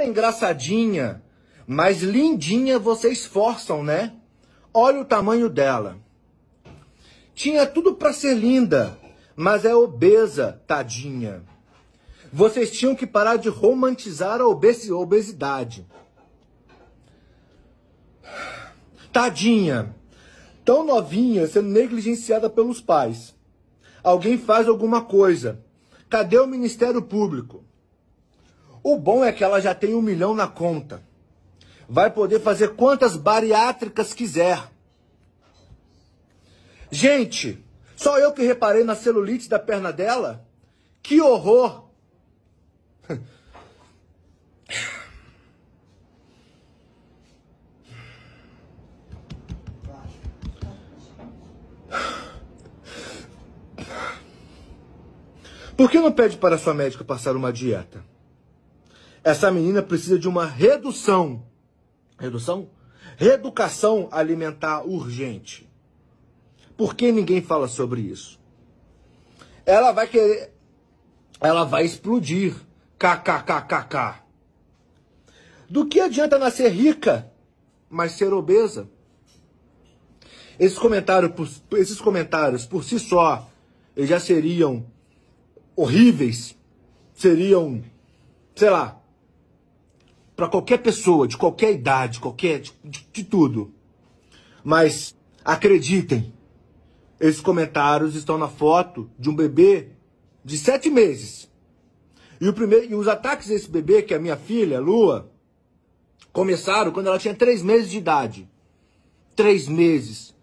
é engraçadinha, mas lindinha vocês forçam, né? Olha o tamanho dela. Tinha tudo para ser linda, mas é obesa, tadinha. Vocês tinham que parar de romantizar a obesidade. Tadinha, tão novinha sendo negligenciada pelos pais. Alguém faz alguma coisa. Cadê o Ministério Público? O bom é que ela já tem um milhão na conta. Vai poder fazer quantas bariátricas quiser. Gente, só eu que reparei na celulite da perna dela. Que horror! Por que não pede para sua médica passar uma dieta? Essa menina precisa de uma redução. Redução? Reeducação alimentar urgente. Por que ninguém fala sobre isso? Ela vai querer. Ela vai explodir. KKKKK. Do que adianta nascer rica, mas ser obesa? Esses comentários, por, esses comentários por si só, eles já seriam horríveis, seriam, sei lá, para qualquer pessoa, de qualquer idade, qualquer de, de tudo. Mas acreditem, esses comentários estão na foto de um bebê de sete meses. E, o primeiro, e os ataques desse bebê, que é a minha filha, a Lua, começaram quando ela tinha três meses de idade. Três meses.